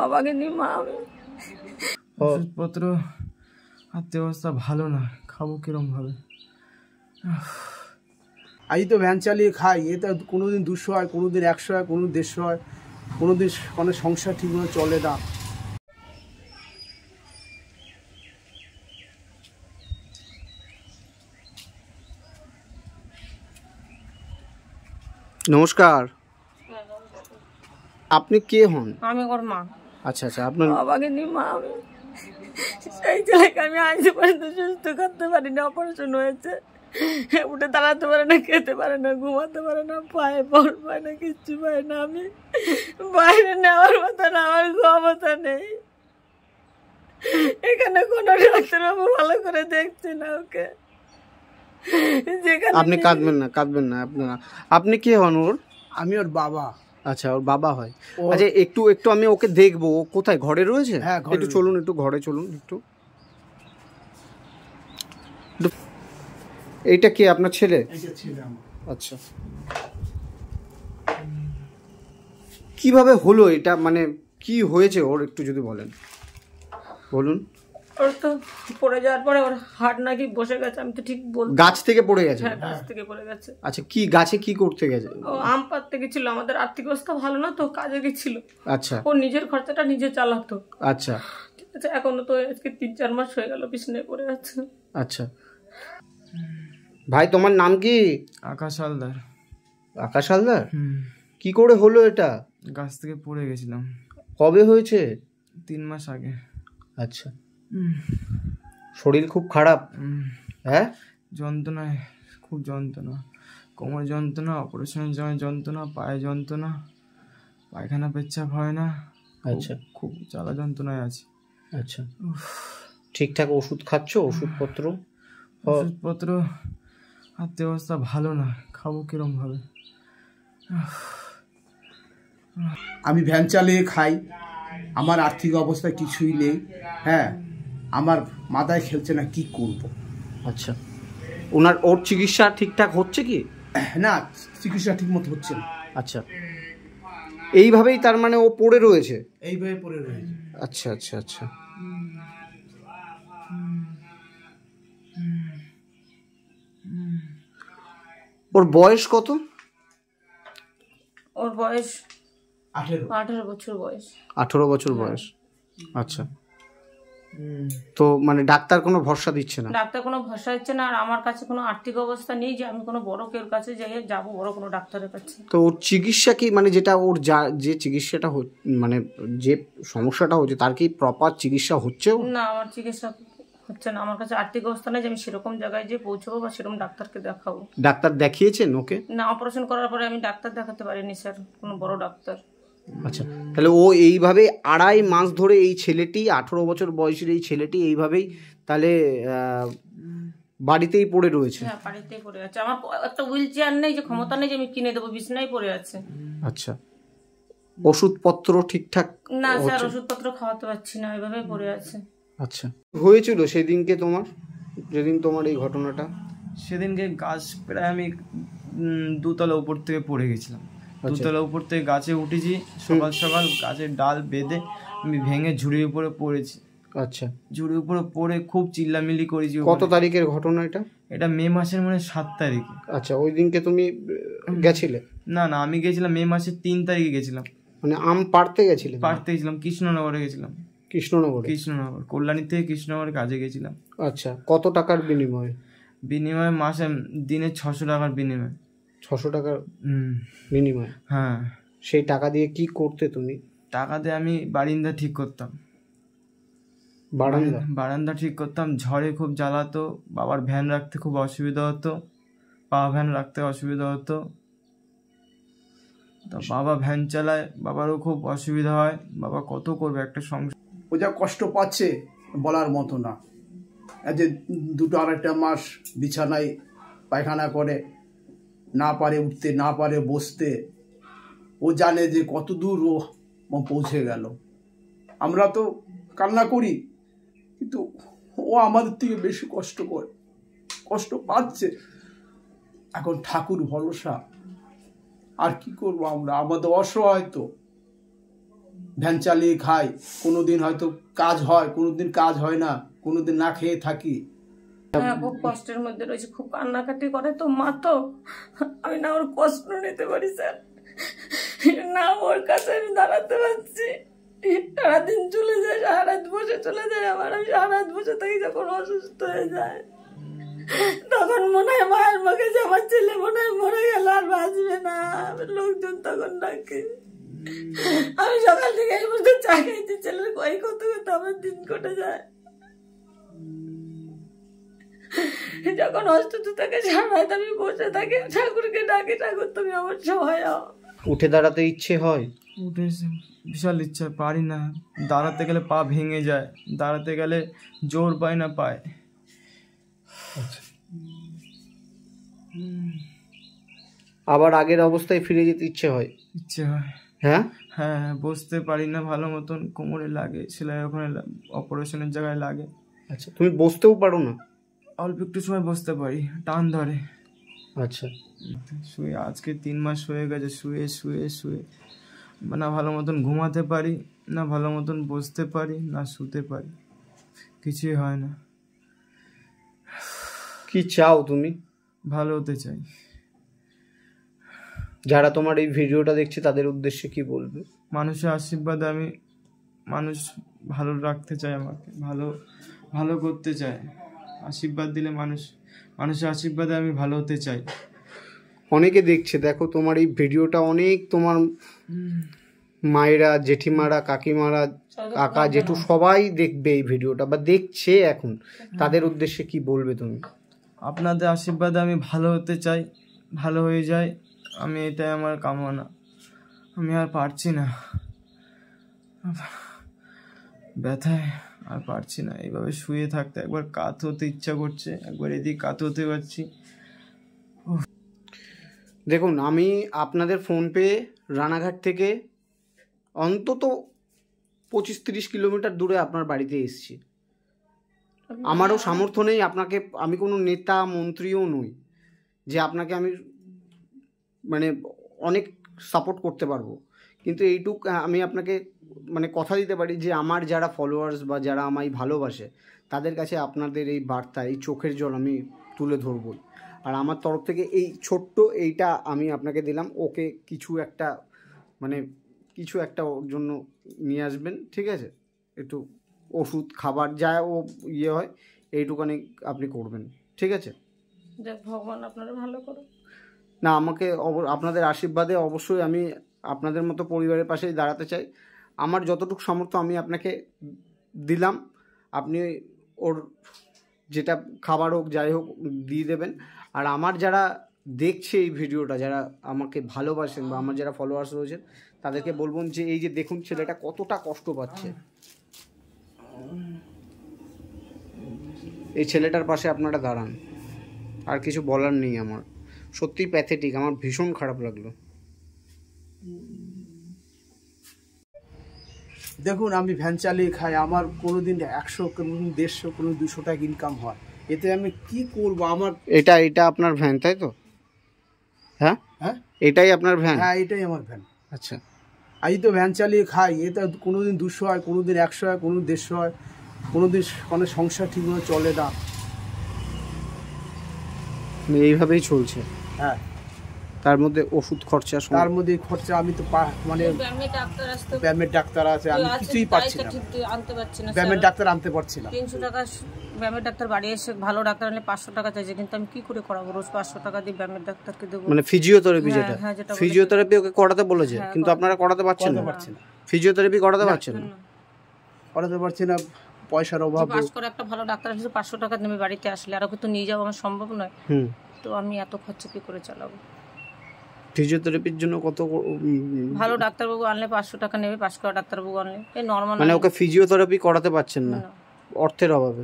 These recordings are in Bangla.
বাবাকে নিয়ে মা আমি ওষুধপত্র আত্মীয় অবস্থা ভালো না খাবো কীরমভাবে আজই তো ভ্যান চালিয়ে খাই এটা কোনো দিন দুশো হয় কোনো দিন একশো হয় কোনো দিন দেড়শো হয় কোনো দিন মানে সংসার ঠিকমতো চলে না হ্যাঁ, নমস্কার আপনি কে হন আমি ওর মা আচ্ছা আচ্ছা আপনার বাবাকে নিয়ে মা আমি সেই ছেলেকে আমি আজ পর্যন্ত সুস্থ করতে পারি না অপারেশন হয়েছে উঠে দাঁড়াতে পারে না খেতে পারে না ঘুমাতে পারে না পায়ে বল পায় না কিচ্ছু পায় না আমি বাইরে নেওয়ার না আমার ক্ষমতা নেই এখানে কোনো ডাক্তার বাবু ভালো করে দেখছে না ওকে আপনি কাঁদবেন না কাঁদবেন না আপনারা আপনি কে হন ওর আমি ওর বাবা আচ্ছা ওর বাবা হয় আচ্ছা একটু একটু আমি ওকে দেখবো ও কোথায় ঘরে রয়েছে হ্যাঁ একটু চলুন একটু ঘরে চলুন একটু এইটা কে আপনার ছেলে আচ্ছা কিভাবে হলো এটা মানে কি হয়েছে ওর একটু যদি বলেন বলুন ওর তো পড়ে যাওয়ার পরে ওর হাট নাকি বসে গেছে আমি তো ঠিক বল গাছ থেকে পড়ে গেছে হ্যাঁ গাছ হ্যাঁ। থেকে পড়ে গেছে আচ্ছা কি গাছে কি করতে গেছে ও আম পাড়তে গেছিল আমাদের আর্থিক অবস্থা ভালো না তো কাজে গেছিল আচ্ছা ও নিজের খরচাটা নিজে চালাতো আচ্ছা ঠিক আছে এখনো তো আজকে তিন চার মাস হয়ে গেল পিছনে পড়ে আছে আচ্ছা ভাই তোমার নাম কি আকাশ হালদার আকাশ হালদার কি করে হলো এটা গাছ থেকে পড়ে গেছিলাম কবে হয়েছে তিন মাস আগে আচ্ছা শরীর খুব খারাপ হ্যাঁ যন্ত্রণায় খুব যন্ত্রণা কোমর যন্ত্রণা অপারেশনের সময় যন্ত্রণা পায়ে যন্ত্রণা পায়খানা পেচ্ছাপ হয় না আচ্ছা খুব জ্বালা যন্ত্রণায় আছে আচ্ছা ঠিকঠাক ওষুধ খাচ্ছ ওষুধপত্র ওষুধপত্র হাতে অবস্থা ভালো না খাবো কীরমভাবে আমি ভ্যান চালিয়ে খাই আমার আর্থিক অবস্থা কিছুই নেই হ্যাঁ আমার মাথায় খেলছে না কি করব আচ্ছা ওনার ওর চিকিৎসা ঠিকঠাক হচ্ছে কি না চিকিৎসা ঠিকমতো হচ্ছে না আচ্ছা এইভাবেই তার মানে ও পড়ে রয়েছে এইভাবে পড়ে রয়েছে আচ্ছা আচ্ছা আচ্ছা ওর বয়স কত ওর বয়স আঠেরো আঠেরো বছর বয়স আঠেরো বছর বয়স আচ্ছা তো মানে ডাক্তার কোনো ভরসা দিচ্ছে না ডাক্তার কোনো ভরসা দিচ্ছে না আর আমার কাছে কোনো আর্থিক অবস্থা নেই যে আমি কোনো বড় কেউ কাছে যাই যাব বড় কোনো ডাক্তারের কাছে তো ওর চিকিৎসা কি মানে যেটা ওর যা যে চিকিৎসাটা মানে যে সমস্যাটা হচ্ছে তার কি প্রপার চিকিৎসা হচ্ছে না আমার চিকিৎসা হচ্ছে না আমার কাছে আর্থিক অবস্থা নেই যে আমি সেরকম জায়গায় যে পৌঁছবো বা সেরকম ডাক্তারকে দেখাবো ডাক্তার দেখিয়েছেন ওকে না অপারেশন করার পরে আমি ডাক্তার দেখাতে পারিনি স্যার কোনো বড় ডাক্তার আচ্ছা তাহলে ও এইভাবে আড়াই মাস ধরে এই ছেলেটি আঠেরো বছর বয়সের এই ছেলেটি এইভাবেই তাহলে বাড়িতেই পড়ে রয়েছে হ্যাঁ বাড়িতেই পড়ে আছে আমার একটা হুইল চেয়ার নেই যে ক্ষমতা নেই যে আমি কিনে দেবো বিছনাই পড়ে আছে আচ্ছা ওষুধপত্র ঠিকঠাক না স্যার ওষুধপত্র খাওয়াতে পারছি না এভাবে পড়ে আছে আচ্ছা হয়েছিল সেদিনকে তোমার যেদিন তোমার এই ঘটনাটা সেদিনকে গাছ প্রায় আমি দুতলা উপর থেকে পড়ে গেছিলাম আচ্ছা। দুতলা উপর থেকে গাছে উঠেছি সকাল সকাল গাছের ডাল বেঁধে আমি ভেঙে ঝুড়ির উপরে পড়েছি আচ্ছা ঝুড়ির উপরে পড়ে খুব চিল্লামিলি করেছি কত তারিখের ঘটনা এটা এটা মে মাসের মানে সাত তারিখে আচ্ছা ওই দিনকে তুমি গেছিলে না না আমি গেছিলাম মে মাসের তিন তারিখে গেছিলাম মানে আম পারতে গেছিলে পারতে গেছিলাম কৃষ্ণনগরে গেছিলাম কৃষ্ণনগর কৃষ্ণনগর কল্যাণী থেকে কৃষ্ণনগরে কাজে গেছিলাম আচ্ছা কত টাকার বিনিময়ে বিনিময়ে মাসে দিনে ছশো টাকার বিনিময়ে ছশো টাকার মিনিমাম হ্যাঁ সেই টাকা দিয়ে কি করতে তুমি টাকা দিয়ে আমি বারিন্দা ঠিক করতাম বারান্দা বারান্দা ঠিক করতাম ঝড়ে খুব জ্বালাতো বাবার ভ্যান রাখতে খুব অসুবিধা হতো বাবা ভ্যান রাখতে অসুবিধা হতো তা বাবা ভ্যান চালায় বাবারও খুব অসুবিধা হয় বাবা কত করবে একটা সংসার ও যা কষ্ট পাচ্ছে বলার মতো না এই যে দুটো আড়াইটা মাস বিছানায় পায়খানা করে না পারে উঠতে না পারে বসতে ও জানে যে কত দূর ও পৌঁছে গেল আমরা তো কান্না করি কিন্তু ও আমাদের থেকে বেশি কষ্ট করে কষ্ট পাচ্ছে এখন ঠাকুর ভরসা আর কি করবো আমরা আমাদের অসহায় তো ভ্যান চালিয়ে খাই কোনো দিন হয়তো কাজ হয় কোনো দিন কাজ হয় না কোনো দিন না খেয়ে থাকি খুব হ্যাঁ, কষ্টের মধ্যে রয়েছে খুব কান্নাকাটি করে তো আমি না ওর কষ্ট নিতে পারি স্যার না ওর কাছে আমি দাঁড়াতে পারছি সারাদিন চলে যায় বসে চলে যায় আবার আমি যখন অসুস্থ হয়ে যায় তখন মনে হয় মায়ের মুখে যে আমার ছেলে মনে হয় মরে গেল আর বাঁচবে না লোকজন তখন ডাকে আমি সকাল থেকে এই পর্যন্ত চা খাইছি ছেলের কয় কত কত আমার দিন কটে যায় যখন থাকে সারায় আমি বসে থাকি ঠাকুরকে ডাকি ঠাকুর তুমি আমার সহায় উঠে দাঁড়াতে ইচ্ছে হয় উঠে বিশাল ইচ্ছা পারি না দাঁড়াতে গেলে পা ভেঙে যায় দাঁড়াতে গেলে জোর পায় না পায় আচ্ছা। আবার আগের অবস্থায় ফিরে যেতে ইচ্ছে হয় ইচ্ছে হয় হ্যাঁ হ্যাঁ, হ্যাঁ বসতে পারি না ভালো মতন কোমরে লাগে সেলাই ওখানে অপারেশনের জায়গায় লাগে আচ্ছা তুমি বসতেও পারো না অল্প একটু সময় বসতে পারি টান ধরে আচ্ছা শুয়ে আজকে তিন মাস হয়ে গেছে শুয়ে শুয়ে শুয়ে না ভালো মতন ঘুমাতে পারি না ভালো মতন বসতে পারি না শুতে পারি কিছুই হয় না কি চাও তুমি ভালো হতে চাই যারা তোমার এই ভিডিওটা দেখছে তাদের উদ্দেশ্যে কি বলবে মানুষের আশীর্বাদ আমি মানুষ ভালো রাখতে চাই আমাকে ভালো ভালো করতে চায় আশীর্বাদ দিলে মানুষ মানুষের আশীর্বাদে আমি ভালো হতে চাই অনেকে দেখছে দেখো তোমার এই ভিডিওটা অনেক তোমার মায়েরা জেঠিমারা কাকিমারা কাকা জেঠু সবাই দেখবে এই ভিডিওটা বা দেখছে এখন তাদের উদ্দেশ্যে কি বলবে তুমি আপনাদের আশীর্বাদে আমি ভালো হতে চাই ভালো হয়ে যায় আমি এটাই আমার কামনা আমি আর পারছি না ব্যথায় আর পারছি না এইভাবে শুয়ে থাকতে একবার কাত হতে ইচ্ছা করছে একবার এদিক কাত হতে পারছি দেখুন আমি আপনাদের ফোন পে রানাঘাট থেকে অন্তত পঁচিশ তিরিশ কিলোমিটার দূরে আপনার বাড়িতে এসছি আমারও সামর্থ্য নেই আপনাকে আমি কোনো নেতা মন্ত্রীও নই যে আপনাকে আমি মানে অনেক সাপোর্ট করতে পারবো কিন্তু এইটুক হ্যাঁ, আমি আপনাকে মানে কথা দিতে পারি যে আমার যারা ফলোয়ার্স বা যারা আমায় ভালোবাসে তাদের কাছে আপনাদের এই বার্তা এই চোখের জল আমি তুলে ধরবই আর আমার তরফ থেকে এই ছোট্ট এইটা আমি আপনাকে দিলাম ওকে কিছু একটা মানে কিছু একটা ওর জন্য নিয়ে আসবেন ঠিক আছে একটু ওষুধ খাবার যা ও ইয়ে হয় এইটুকানি আপনি করবেন ঠিক আছে ভগবান আপনারা ভালো করুন না আমাকে আপনাদের আশীর্বাদে অবশ্যই আমি আপনাদের মতো পরিবারের পাশেই দাঁড়াতে চাই আমার যতটুকু সামর্থ্য আমি আপনাকে দিলাম আপনি ওর যেটা খাবার হোক যাই হোক দিয়ে দেবেন আর আমার যারা দেখছে এই ভিডিওটা যারা আমাকে ভালোবাসেন বা আমার যারা ফলোয়ার্স রয়েছেন তাদেরকে বলবেন যে এই যে দেখুন ছেলেটা কতটা কষ্ট পাচ্ছে এই ছেলেটার পাশে আপনারা দাঁড়ান আর কিছু বলার নেই আমার সত্যি প্যাথেটিক আমার ভীষণ খারাপ লাগলো দেখুন আমি ভ্যান চালিয়ে খাই আমার কোনো দিন একশো কোনো দিন দেড়শো কোনো দুশো টাকা ইনকাম হয় এতে আমি কি করব আমার এটা এটা আপনার ভ্যান তাই তো হ্যাঁ হ্যাঁ এটাই আপনার ভ্যান হ্যাঁ এটাই আমার ভ্যান আচ্ছা আমি তো ভ্যান চালিয়ে খাই এটা কোনো দিন দুশো হয় কোনো দিন একশো হয় কোনো দিন দেড়শো হয় কোনো দিন মানে সংসার ঠিকভাবে চলে না মানে এইভাবেই চলছে হ্যাঁ তার মধ্যে ওষুধ খরচা তার মধ্যে খরচা আমি তো মানে ব্যামের ডাক্তার আছে আমি কিছুই পাচ্ছি না ব্যামের ডাক্তার আনতে পারছি না তিনশো টাকা ব্যায়ামের ডাক্তার বাড়ি এসে ভালো ডাক্তার আনলে পাঁচশো টাকা চাইছে কিন্তু আমি কি করে করাবো রোজ পাঁচশো টাকা দিয়ে ব্যায়ামের ডাক্তারকে দেবো মানে ফিজিওথেরাপি হ্যাঁ, যেটা ফিজিওথেরাপি হ্যাঁ, ওকে করাতে বলেছে হ্যাঁ, কিন্তু আপনারা করাতে পারছেন না ফিজিওথেরাপি করাতে পারছেন না করাতে পারছি না পয়সার অভাব পাস করে একটা ভালো ডাক্তার আসলে পাঁচশো টাকা নেবে বাড়িতে আসলে আর ওকে তো নিয়ে যাওয়া আমার সম্ভব নয় তো আমি এত খরচা কি করে চালাবো ফিজিওথেরাপির জন্য কত ভালো ডাক্তারবাবু আনলে পাঁচশো টাকা নেবে পাঁচ করা ডাক্তারবাবু আনলে এই নর্মাল মানে ওকে ফিজিওথেরাপি করাতে পারছেন না অর্থের অভাবে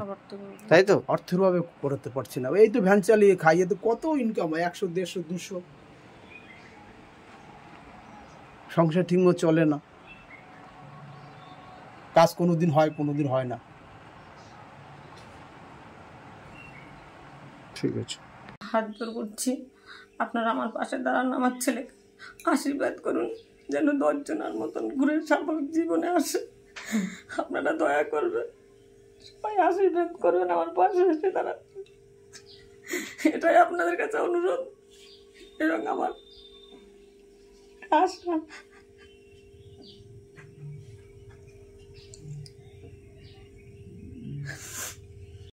তাই তো অর্থের অভাবে করাতে পারছি না এই তো ভ্যান চালিয়ে খাইয়ে তো কত ইনকাম হয় একশো দেড়শো দুশো সংসার ঠিকমতো চলে না কাজ কোনো দিন হয় কোনো দিন হয় না ঠিক আছে হাত জোর করছি আপনারা আমার পাশে দাঁড়ান আমার ছেলেকে আশীর্বাদ করুন যেন দশজনার মতন ঘুরে সাফল জীবনে আসে আপনারা দয়া করবেন সবাই আশীর্বাদ করবেন আমার পাশে এসে দাঁড়ান এটাই আপনাদের কাছে অনুরোধ এবং আমার আশা